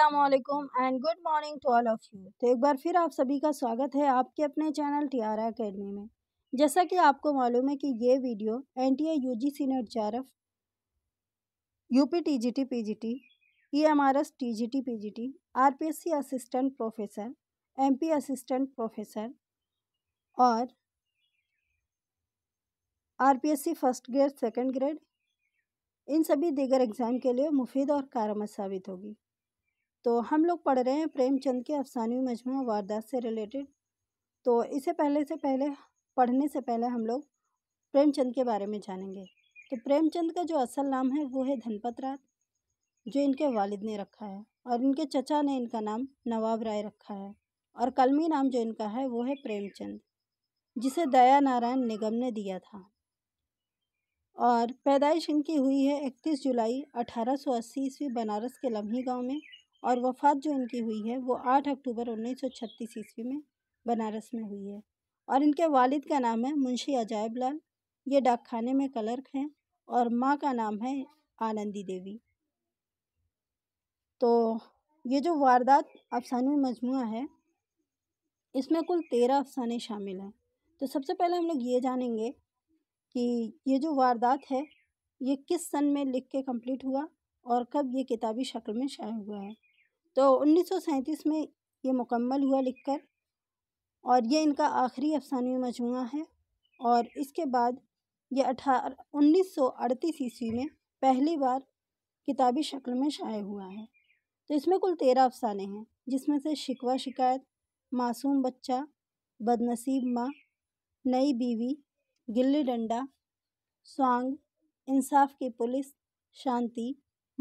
Aslam and good morning to all of you तो एक बार फिर आप सभी का स्वागत है आपके अपने चैनल टियारा अकेडमी में जैसा कि आपको मालूम है कि ये video N T A U G C NET J R F U P T G T P G T E M R S T G T P G T R P S C assistant professor M P assistant professor और R P S C first grade second grade इन सभी दीगर exam के लिए मुफीद और कारमत साबित होगी तो हम लोग पढ़ रहे हैं प्रेमचंद के अफसानवी मजमू वारदात से रिलेटेड तो इसे पहले से पहले पढ़ने से पहले हम लोग प्रेमचंद के बारे में जानेंगे तो प्रेमचंद का जो असल नाम है वो है धनपत रात जो इनके वालिद ने रखा है और इनके चचा ने इनका नाम नवाब राय रखा है और कलमी नाम जो इनका है वो है प्रेमचंद जिसे दया नारायण निगम ने दिया था और पैदाइश इनकी हुई है इकतीस जुलाई अठारह अस्सी ईस्वी बनारस के लम्ही गांव में और वफ़ात जो इनकी हुई है वो आठ अक्टूबर उन्नीस सौ छत्तीस ईस्वी में बनारस में हुई है और इनके वालिद का नाम है मुंशी अजायब लाल ये डाक खाने में क्लर्क हैं और माँ का नाम है आनंदी देवी तो ये जो वारदात अफसानवी मजमू है इसमें कुल तेरह अफसाने शामिल हैं तो सबसे पहले हम लोग ये जानेंगे कि ये जो वारदात है ये किस सन में लिख के कंप्लीट हुआ और कब ये किताबी शक्ल में शाये हुआ है तो उन्नीस में ये मुकम्मल हुआ लिखकर और ये इनका आखिरी अफसानवी मजमू है और इसके बाद ये अठारह उन्नीस सौ अड़तीस ईस्वी में पहली बार किताबी शक्ल में शाये हुआ है तो इसमें कुल तेरह अफसाने हैं जिसमें से शिकवा शिकायत मासूम बच्चा बदनसीब माँ नई बीवी गिल्ली डंडा स्वांग इंसाफ की पुलिस शांति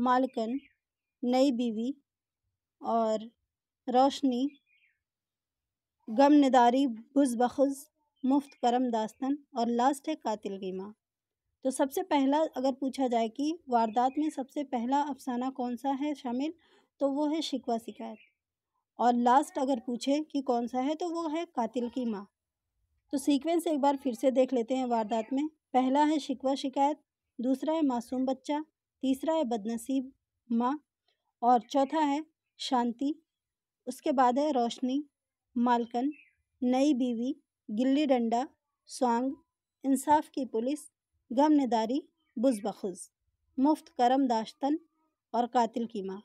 मालकन नई बीवी और रोशनी गम नदारी बुज बखुज मुफ्त करम दास्तन और लास्ट है कातिल की माँ तो सबसे पहला अगर पूछा जाए कि वारदात में सबसे पहला अफसाना कौन सा है शामिल तो वो है शिकवा शिकायत और लास्ट अगर पूछे कि कौन सा है तो वो है कातिल की माँ तो सीक्वेंस एक बार फिर से देख लेते हैं वारदात में पहला है शिकवा शिकायत दूसरा है मासूम बच्चा तीसरा है बदनसीब माँ और चौथा है शांति उसके बाद है रोशनी मालकन नई बीवी गिल्ली डंडा स्वांग इंसाफ की पुलिस नदारी बुजबखुज मुफ्त करम दाश्तन और कातिल की माँ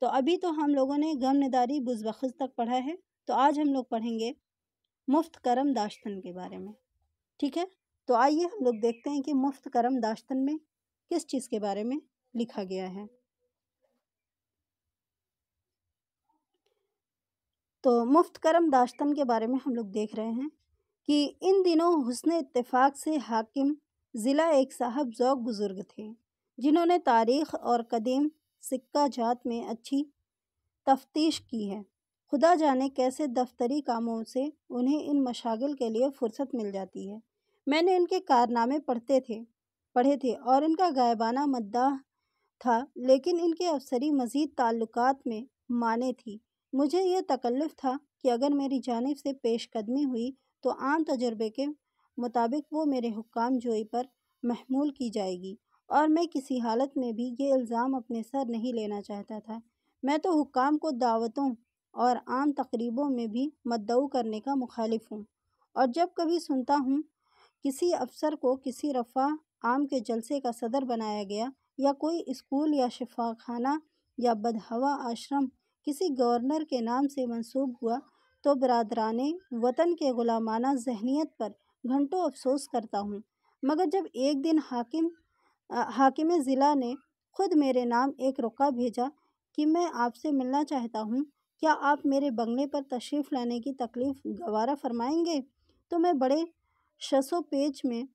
तो अभी तो हम लोगों ने नदारी बुजबखुज तक पढ़ा है तो आज हम लोग पढ़ेंगे मुफ्त करम दाश्तन के बारे में ठीक है तो आइए हम लोग देखते हैं कि मुफ्त करम दाश्तन में किस चीज़ के बारे में लिखा गया है तो मुफ्त करम दाश्तन के बारे में हम लोग देख रहे हैं कि इन दिनों हुसन इतफ़ाक़ से हाकिम ज़िला एक साहब ज़ौक बुज़ुर्ग थे जिन्होंने तारीख़ और कदीम सिक्का जात में अच्छी तफ्तीश की है खुदा जाने कैसे दफ्तरी कामों से उन्हें इन मशागिल के लिए फुर्सत मिल जाती है मैंने इनके कारनामे पढ़ते थे पढ़े थे और इनका गायबाना मद्दा था लेकिन इनके अफसरी मज़ीद ताल्लुकात में माने थी मुझे यह तकल्लुफ़ था कि अगर मेरी जानब से पेशकदमी हुई तो आम तजर्बे के मुताबिक वो मेरे हुक्म जोई पर महमूल की जाएगी और मैं किसी हालत में भी ये इल्ज़ाम अपने सर नहीं लेना चाहता था मैं तो हुक्म को दावतों और आम तकरीबों में भी मद्दऊ करने का मुखालिफ हूँ और जब कभी सुनता हूँ किसी अफसर को किसी रफ़ा आम के जलसे का सदर बनाया गया या कोई स्कूल या शिफा खाना या बदहवा आश्रम किसी गवर्नर के नाम से मंसूब हुआ तो बरदरान वतन के ग़ुलामाना जहनीत पर घंटों अफसोस करता हूँ मगर जब एक दिन हाकिम हाकिम ज़िला ने ख़ुद मेरे नाम एक रुका भेजा कि मैं आपसे मिलना चाहता हूँ क्या आप मेरे बंगले पर तशरीफ़ लाने की तकलीफ़ गवारा फरमाएंगे तो मैं बड़े शसो पेज में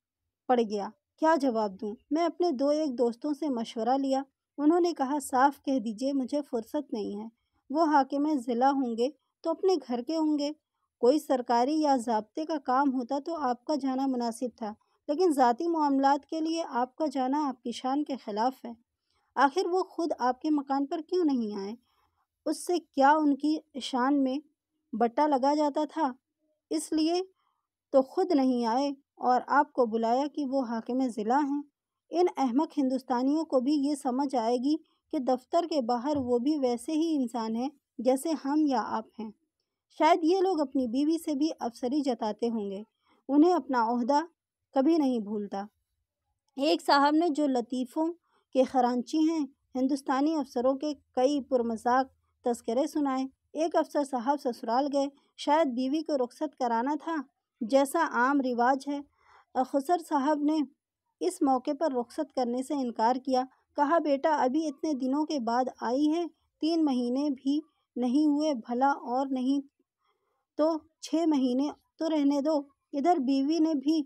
पड़ गया क्या जवाब दूँ मैं अपने दो एक दोस्तों से मशवरा लिया उन्होंने कहा साफ़ कह दीजिए मुझे फुर्सत नहीं है वो हाकिम ज़िला होंगे तो अपने घर के होंगे कोई सरकारी या जबते का काम होता तो आपका जाना मुनासिब था लेकिन ज़ाती मामला के लिए आपका जाना आपकी शान के ख़िलाफ़ है आखिर वो खुद आपके मकान पर क्यों नहीं आए उससे क्या उनकी शान में बट्टा लगा जाता था इसलिए तो खुद नहीं आए और आपको बुलाया कि वो हाकिम ज़िला हैं इन अहमक हिंदुस्तानियों को भी ये समझ आएगी कि दफ्तर के बाहर वो भी वैसे ही इंसान हैं जैसे हम या आप हैं शायद ये लोग अपनी बीवी से भी अफसरी जताते होंगे उन्हें अपना अहदा कभी नहीं भूलता एक साहब ने जो लतीफ़ों के खरांची हैं हिंदुस्तानी अफसरों के कई पुरमजाक तस्करे सुनाए एक अफसर साहब ससुराल गए शायद बीवी को रुखसत कराना था जैसा आम रिवाज है अखसर साहब ने इस मौके पर रुखसत करने से इनकार किया कहा बेटा अभी इतने दिनों के बाद आई है तीन महीने भी नहीं हुए भला और नहीं तो छः महीने तो रहने दो इधर बीवी ने भी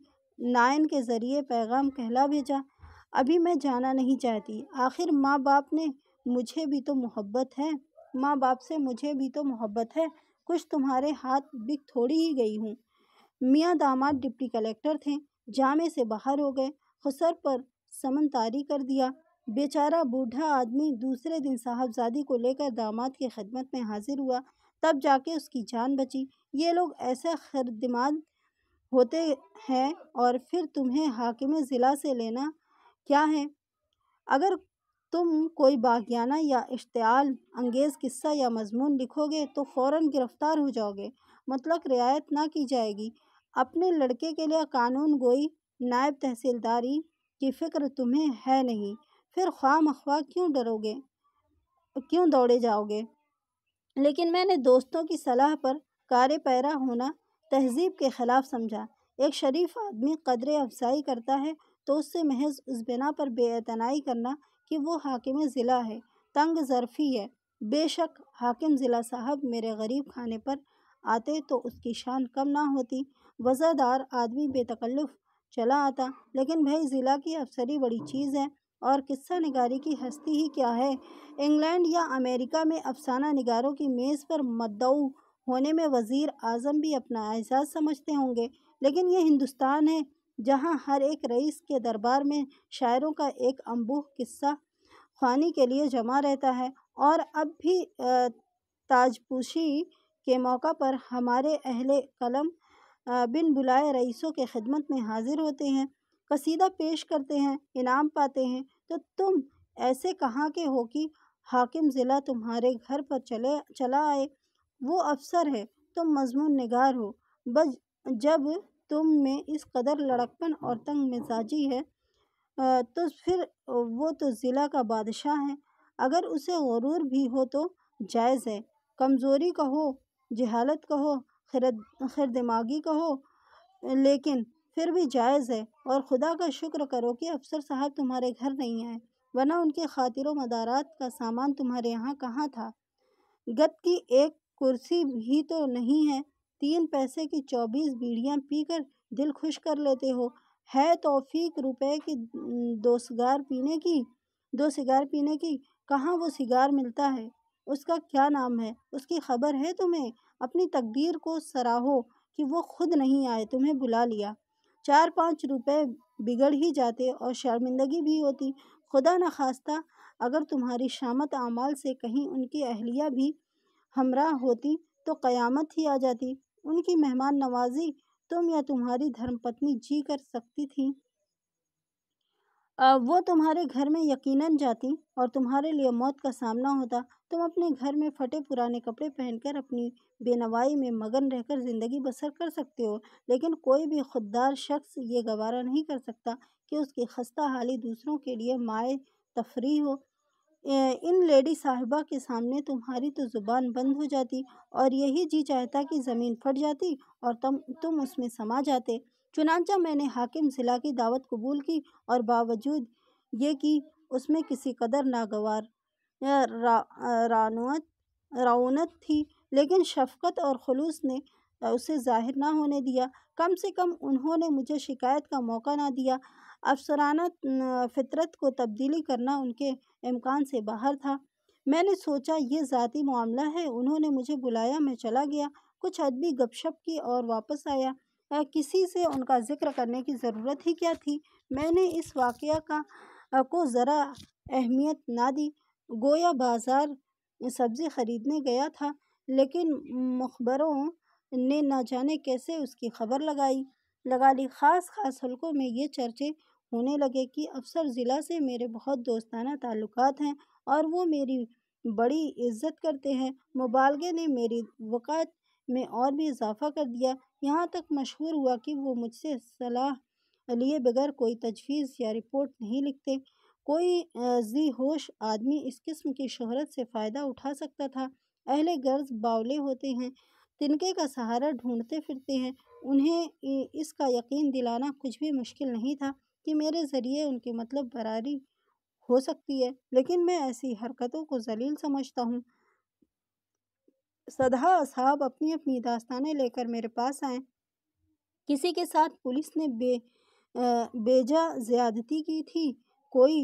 नायन के ज़रिए पैगाम कहला भेजा अभी मैं जाना नहीं चाहती आखिर माँ बाप ने मुझे भी तो मोहब्बत है माँ बाप से मुझे भी तो मोहब्बत है कुछ तुम्हारे हाथ बिक थोड़ी ही गई हूँ मियाँ दामाद डिप्टी कलेक्टर थे जामे से बाहर हो गए खुसर पर समन तारी कर दिया बेचारा बूढ़ा आदमी दूसरे दिन साहबजादी को लेकर दामाद की खिदमत में हाजिर हुआ तब जाके उसकी जान बची ये लोग ऐसे खदमात होते हैं और फिर तुम्हें हाकिम ज़िला से लेना क्या है अगर तुम कोई बागियाना या इश्तियाल अंगेज़ किस्सा या मजमून लिखोगे तो फ़ौर गिरफ़्तार हो जाओगे मतलब रियायत ना की जाएगी अपने लड़के के लिए कानून गोई नायब तहसीलदारी की फ़िक्र तुम्हें है नहीं फिर ख्वा मखवा क्यों डरोगे क्यों दौड़े जाओगे लेकिन मैंने दोस्तों की सलाह पर कार पैरा होना तहजीब के ख़िलाफ़ समझा एक शरीफ आदमी कदर अफसाई करता है तो उससे महज उस बिना पर बेअतनाई करना कि वो हाकिम ज़िला है तंग ज़रफ़ी है बेशक हाकिम ज़िला साहब मेरे गरीब खाने पर आते तो उसकी शान कम ना होती वज़ादार आदमी बेतकल्लुफ़ चला आता लेकिन भाई ज़िला की अफसरी बड़ी चीज़ है और किस्सा निगारी की हस्ती ही क्या है इंग्लैंड या अमेरिका में अफसाना निगारों की मेज़ पर मदऊ होने में वज़ी अज़म भी अपना एहसास समझते होंगे लेकिन ये हिंदुस्तान है जहाँ हर एक रईस के दरबार में शायरों का एक अम्बूह किस्सा खानी के लिए जमा रहता है और अब भी ताजपोशी के मौका पर हमारे अहले कलम बिन बुलाए रईसों के खिदमत में हाजिर होते हैं कसीदा पेश करते हैं इनाम पाते हैं तो तुम ऐसे कहाँ के हो कि हाकिम ज़िला तुम्हारे घर पर चले चला आए वो अफसर है तुम मजमून निगार हो बस जब तुम में इस कदर लड़कपन और तंग मिजाजी है तो फिर वो तो ज़िला का बादशाह है अगर उसे गरूर भी हो तो जायज़ है कमज़ोरी कहो जहालत कहो खिर खिर दिमागी कहो लेकिन फिर भी जायज़ है और खुदा का शुक्र करो कि अफसर साहब तुम्हारे घर नहीं आए वरना उनके खातिर मदारात का सामान तुम्हारे यहाँ कहाँ था गत की एक कुर्सी भी तो नहीं है तीन पैसे की चौबीस बीड़ियाँ पीकर दिल खुश कर लेते हो है तोफीक रुपए की दो सिगार पीने की दो सिगार पीने की कहाँ वो सिगार मिलता है उसका क्या नाम है उसकी खबर है तुम्हें अपनी तकदीर को सराहो कि वो खुद नहीं आए तुम्हें बुला लिया चार पाँच रुपए बिगड़ ही जाते और शर्मिंदगी भी होती खुदा न खास्ता अगर तुम्हारी शामत आमाल से कहीं उनकी अहलिया भी हमरा होती तो क़यामत ही आ जाती उनकी मेहमान नवाजी तुम या तुम्हारी धर्मपत्नी जी कर सकती थी वो तुम्हारे घर में यकीनन जाती और तुम्हारे लिए मौत का सामना होता तुम अपने घर में फटे पुराने कपड़े पहनकर अपनी बेनवाई में मगन रहकर ज़िंदगी बसर कर सकते हो लेकिन कोई भी खुददार शख्स ये गवारा नहीं कर सकता कि उसकी खस्ता हाली दूसरों के लिए माए तफरी हो इन लेडी साहिबा के सामने तुम्हारी तो ज़ुबान बंद हो जाती और यही जी चाहता कि ज़मीन फट जाती और तुम तुम उसमें समा जाते चुनाचा मैंने हाकिम ज़िला की दावत कबूल की और बावजूद ये कि उसमें किसी कदर नागवार रा, रानत राउनत थी लेकिन शफकत और खलूस ने उसे ज़ाहिर ना होने दिया कम से कम उन्होंने मुझे शिकायत का मौका ना दिया अफसराना फितरत को तब्दीली करना उनके इम्कान से बाहर था मैंने सोचा ये ज़ाती मामला है उन्होंने मुझे बुलाया मैं चला गया कुछ अदबी गपशप की और वापस आया आ, किसी से उनका जिक्र करने की ज़रूरत ही क्या थी मैंने इस वाक़ का आ, को ज़रा अहमियत ना दी गोया बाज़ार सब्ज़ी ख़रीदने गया था लेकिन मुखबरों ने न जाने कैसे उसकी खबर लगाई लगा ली ख़ास ख़ास हलकों में ये चर्चे होने लगे कि अफसर ज़िला से मेरे बहुत दोस्ताना ताल्लुकात हैं और वो मेरी बड़ी इज्जत करते हैं मुबालगे ने मेरी वक़ात में और भी इजाफा कर दिया यहाँ तक मशहूर हुआ कि वो मुझसे सलाह लिए बगैर कोई तजवीज़ या रिपोर्ट नहीं लिखते कोई जी होश आदमी इस किस्म की शहरत से फ़ायदा उठा सकता था अहले गर्ज बावले होते हैं तिनके का सहारा ढूंढते फिरते हैं उन्हें इसका यकीन दिलाना कुछ भी मुश्किल नहीं था कि मेरे ज़रिए उनके मतलब बरारी हो सकती है लेकिन मैं ऐसी हरकतों को जलील समझता हूँ सदा साहब अपनी अपनी दास्तानें लेकर मेरे पास आए किसी के साथ पुलिस ने बे आ, बेजा ज़्यादती की थी कोई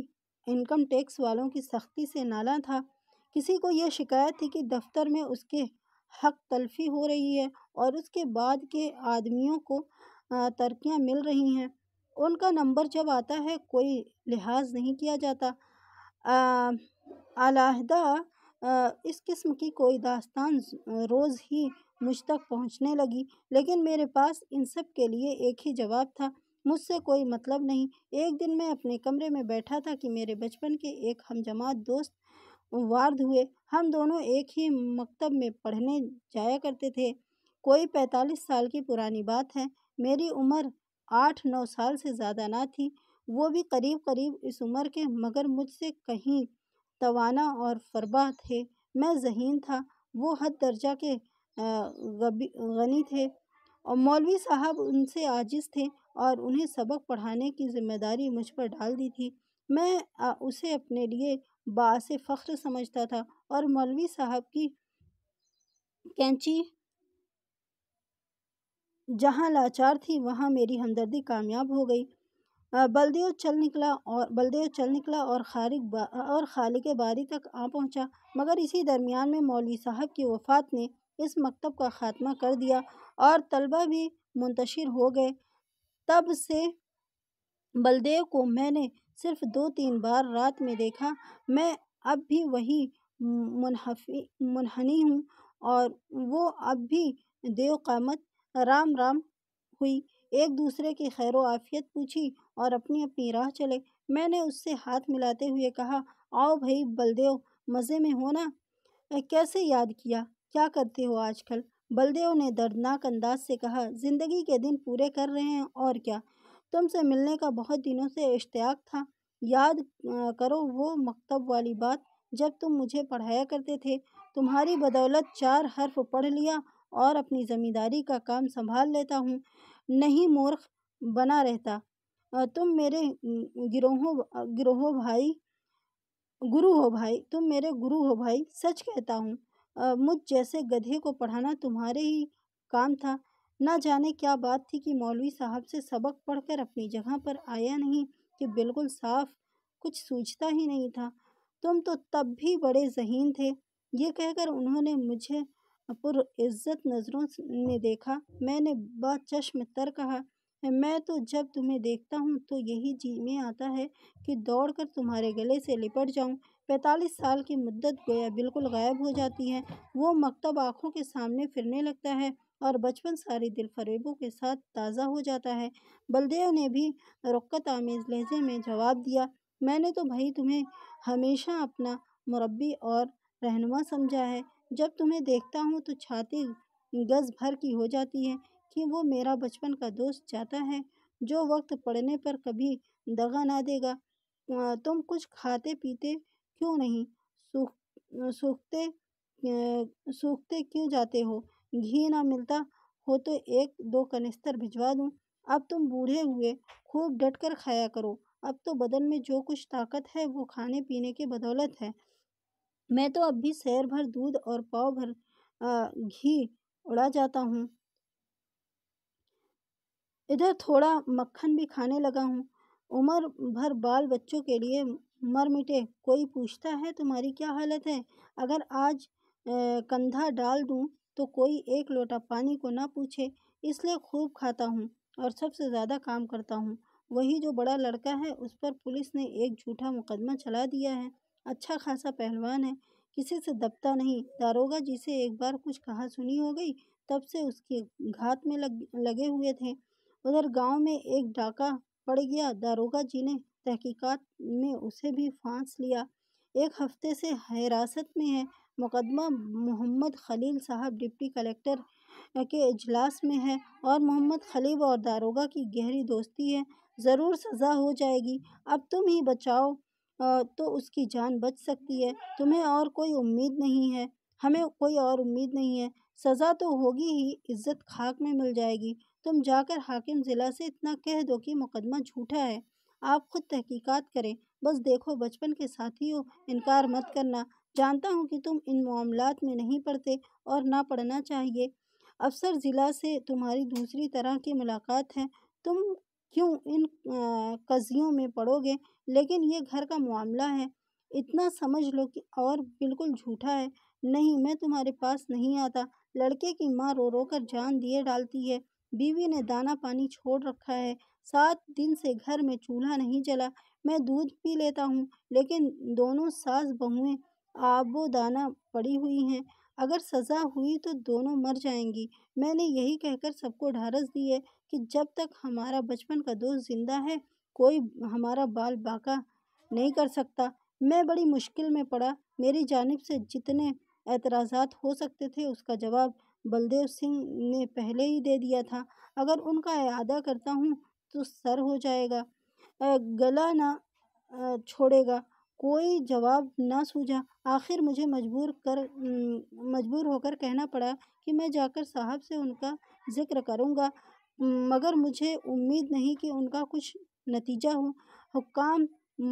इनकम टैक्स वालों की सख्ती से नाला था किसी को ये शिकायत थी कि दफ्तर में उसके हक तलफी हो रही है और उसके बाद के आदमियों को तरक्याँ मिल रही हैं उनका नंबर जब आता है कोई लिहाज नहीं किया जाता अलहदा इस किस्म की कोई दास्तान रोज़ ही मुझ तक पहुंचने लगी लेकिन मेरे पास इन सब के लिए एक ही जवाब था मुझसे कोई मतलब नहीं एक दिन मैं अपने कमरे में बैठा था कि मेरे बचपन के एक हमजमात दोस्त वार्ध हुए हम दोनों एक ही मकतब में पढ़ने जाया करते थे कोई पैंतालीस साल की पुरानी बात है मेरी उम्र आठ नौ साल से ज़्यादा ना थी वो भी करीब करीब इस उम्र के मगर मुझसे कहीं तवाना और फरबा थे मैं जहीन था वो हद दर्जा के गनी थे और मौलवी साहब उनसे आजिज़ थे और उन्हें सबक पढ़ाने की जिम्मेदारी मुझ पर डाल दी थी मैं उसे अपने लिए बात से फ़ख्र समझता था और मौलवी साहब की कैंची जहाँ लाचार थी वहाँ मेरी हमदर्दी कामयाब हो गई बलदेव चल निकला और बलदेव चल निकला और खारिक और खालिक बारी तक आ पहुँचा मगर इसी दरमियान में मौलवी साहब की वफ़ात ने इस मकतब का ख़ात्मा कर दिया और तलबा भी मुंतशिर हो गए तब से बलदेव को मैंने सिर्फ दो तीन बार रात में देखा मैं अब भी वही मुनहफ़ी मुनहनी हूँ और वो अब भी देव कामत राम राम हुई एक दूसरे की खैर आफियत पूछी और अपनी अपनी राह चले मैंने उससे हाथ मिलाते हुए कहा आओ भाई बलदेव मज़े में हो ना कैसे याद किया क्या करते हो आजकल बलदेव ने दर्दनाक अंदाज से कहा ज़िंदगी के दिन पूरे कर रहे हैं और क्या तुमसे मिलने का बहुत दिनों से इश्तियाक था याद करो वो मकतब वाली बात जब तुम मुझे पढ़ाया करते थे तुम्हारी बदौलत चार हर्फ पढ़ लिया और अपनी ज़मींदारी का काम संभाल लेता हूँ नहीं मूर्ख बना रहता तुम मेरे गिरोहों गिरोहों भाई गुरु हो भाई तुम मेरे गुरु हो भाई सच कहता हूँ मुझ जैसे गधे को पढ़ाना तुम्हारे ही काम था ना जाने क्या बात थी कि मौलवी साहब से सबक पढ़कर अपनी जगह पर आया नहीं कि बिल्कुल साफ कुछ सूझता ही नहीं था तुम तो तब भी बड़े जहीन थे ये कहकर उन्होंने मुझे पुर इज्जत नज़रों ने देखा मैंने चश्म तर कहा मैं तो जब तुम्हें देखता हूँ तो यही जी में आता है कि दौड़कर तुम्हारे गले से लिपट जाऊँ पैंतालीस साल की मुद्दत गोया बिल्कुल गायब हो जाती है वो मकतब आँखों के सामने फिरने लगता है और बचपन सारी दिल फरेबों के साथ ताज़ा हो जाता है बलदेव ने भी रक्कत आमेज़ लहजे में जवाब दिया मैंने तो भाई तुम्हें हमेशा अपना मुरबी और रहनुमा समझा है जब तुम्हें देखता हूँ तो छाती गज़ भर की हो जाती है कि वो मेरा बचपन का दोस्त जाता है जो वक्त पड़ने पर कभी दगा ना देगा तुम कुछ खाते पीते क्यों नहीं सूख सूखते सूखते क्यों जाते हो घी ना मिलता हो तो एक दो कनिस्तर भिजवा दूँ अब तुम बूढ़े हुए खूब डट कर खाया करो अब तो बदन में जो कुछ ताकत है वो खाने पीने के बदौलत है मैं तो अब भी शहर भर दूध और पाव भर घी उड़ा जाता हूँ इधर थोड़ा मक्खन भी खाने लगा हूँ उम्र भर बाल बच्चों के लिए मर मिटे कोई पूछता है तुम्हारी क्या हालत है अगर आज कंधा डाल दूँ तो कोई एक लोटा पानी को ना पूछे इसलिए खूब खाता हूँ और सबसे ज़्यादा काम करता हूँ वही जो बड़ा लड़का है उस पर पुलिस ने एक झूठा मुकदमा चला दिया है अच्छा खासा पहलवान है किसी से दबता नहीं दारोगा जी से एक बार कुछ कहा सुनी हो गई तब से उसके घात में लग, लगे हुए थे उधर गांव में एक डाका पड़ गया दारोगा जी ने तहकीकात में उसे भी फांस लिया एक हफ्ते से हिरासत में है मुकदमा मोहम्मद खलील साहब डिप्टी कलेक्टर के अजलास में है और मोहम्मद खलील और दारोगा की गहरी दोस्ती है ज़रूर सज़ा हो जाएगी अब तुम ही बचाओ तो उसकी जान बच सकती है तुम्हें और कोई उम्मीद नहीं है हमें कोई और उम्मीद नहीं है सज़ा तो होगी ही इज्जत खाक में मिल जाएगी तुम जाकर हाकिम ज़िला से इतना कह दो कि मुकदमा झूठा है आप खुद तहकीकात करें बस देखो बचपन के साथियों इनकार मत करना जानता हूँ कि तुम इन मामलात में नहीं पढ़ते और ना पढ़ना चाहिए अफसर ज़िला से तुम्हारी दूसरी तरह की मुलाकात है तुम क्यों इन कजियों में पढ़ोगे लेकिन ये घर का मामला है इतना समझ लो कि और बिल्कुल झूठा है नहीं मैं तुम्हारे पास नहीं आता लड़के की माँ रो रो कर जान दिए डालती है बीवी ने दाना पानी छोड़ रखा है सात दिन से घर में चूल्हा नहीं जला मैं दूध पी लेता हूँ लेकिन दोनों सास बहुएं आबोदाना पड़ी हुई हैं अगर सज़ा हुई तो दोनों मर जाएंगी मैंने यही कहकर सबको ढारस दी है कि जब तक हमारा बचपन का दोस्त ज़िंदा है कोई हमारा बाल बाका नहीं कर सकता मैं बड़ी मुश्किल में पड़ा मेरी जानब से जितने एतराज़ात हो सकते थे उसका जवाब बलदेव सिंह ने पहले ही दे दिया था अगर उनका अदा करता हूँ तो सर हो जाएगा गला ना छोड़ेगा कोई जवाब ना सूझा आखिर मुझे मजबूर कर मजबूर होकर कहना पड़ा कि मैं जाकर साहब से उनका ज़िक्र करूँगा मगर मुझे उम्मीद नहीं कि उनका कुछ नतीजा हो हुक्काम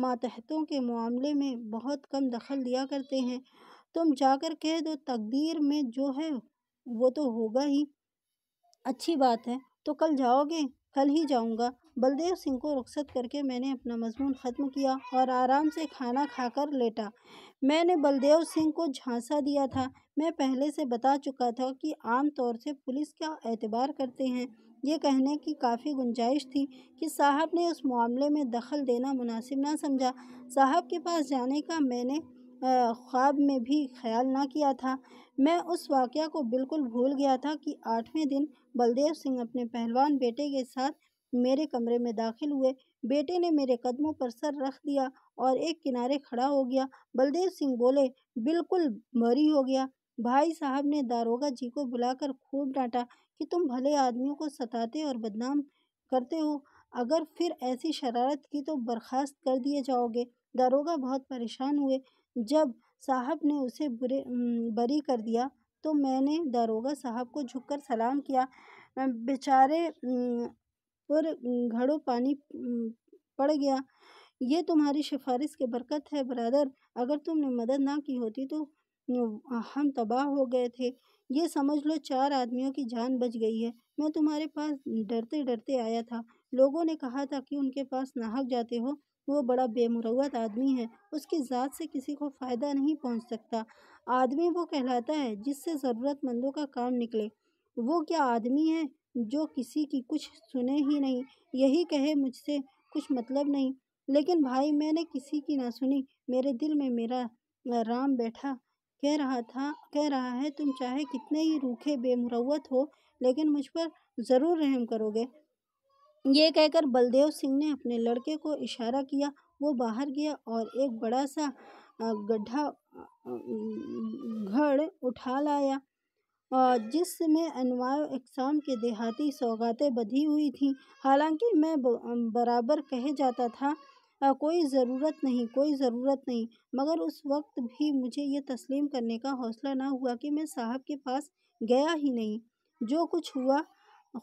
मातहतों के मामले में बहुत कम दखल दिया करते हैं तुम जाकर कह दो तकदीर में जो है वो तो होगा ही अच्छी बात है तो कल जाओगे कल ही जाऊंगा बलदेव सिंह को रुखसत करके मैंने अपना मजमून ख़त्म किया और आराम से खाना खाकर लेटा मैंने बलदेव सिंह को झांसा दिया था मैं पहले से बता चुका था कि आम तौर से पुलिस का एतबार करते हैं ये कहने की काफ़ी गुंजाइश थी कि साहब ने उस मामले में दखल देना मुनासिब ना समझा साहब के पास जाने का मैंने ख्वाब में भी ख्याल ना किया था मैं उस वाक़ को बिल्कुल भूल गया था कि आठवें दिन बलदेव सिंह अपने पहलवान बेटे के साथ मेरे कमरे में दाखिल हुए बेटे ने मेरे कदमों पर सर रख दिया और एक किनारे खड़ा हो गया बलदेव सिंह बोले बिल्कुल मरी हो गया भाई साहब ने दारोगा जी को बुलाकर खूब डांटा कि तुम भले आदमियों को सताते और बदनाम करते हो अगर फिर ऐसी शरारत की तो बर्खास्त कर दिए जाओगे दारोगा बहुत परेशान हुए जब साहब ने उसे बुरे बरी कर दिया तो मैंने दारोगा साहब को झुककर सलाम किया बेचारे पर घड़ों पानी पड़ गया ये तुम्हारी सिफारिश के बरकत है ब्रदर अगर तुमने मदद ना की होती तो हम तबाह हो गए थे ये समझ लो चार आदमियों की जान बच गई है मैं तुम्हारे पास डरते डरते आया था लोगों ने कहा था कि उनके पास नाहक जाते हो वो बड़ा बेमुरवत आदमी है उसकी ज़ात से किसी को फ़ायदा नहीं पहुंच सकता आदमी वो कहलाता है जिससे ज़रूरतमंदों का काम निकले वो क्या आदमी है जो किसी की कुछ सुने ही नहीं यही कहे मुझसे कुछ मतलब नहीं लेकिन भाई मैंने किसी की ना सुनी मेरे दिल में मेरा राम बैठा कह रहा था कह रहा है तुम चाहे कितने ही रूखे बेमुरवत हो लेकिन मुझ पर ज़रूर रहम करोगे ये कहकर बलदेव सिंह ने अपने लड़के को इशारा किया वो बाहर गया और एक बड़ा सा गड्ढा घड़ उठा लाया और जिसमें अनवाय इकसाम के देहाती सौगातें बधी हुई थी हालांकि मैं बराबर कहे जाता था आ, कोई ज़रूरत नहीं कोई ज़रूरत नहीं मगर उस वक्त भी मुझे ये तस्लीम करने का हौसला ना हुआ कि मैं साहब के पास गया ही नहीं जो कुछ हुआ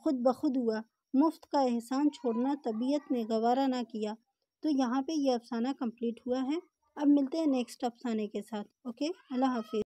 खुद बखुद हुआ मुफ्त का एहसान छोड़ना तबीयत ने गवारा ना किया तो यहाँ पे ये अफसाना कंप्लीट हुआ है अब मिलते हैं नेक्स्ट अफसाने के साथ ओके अल्लाह हाफिज़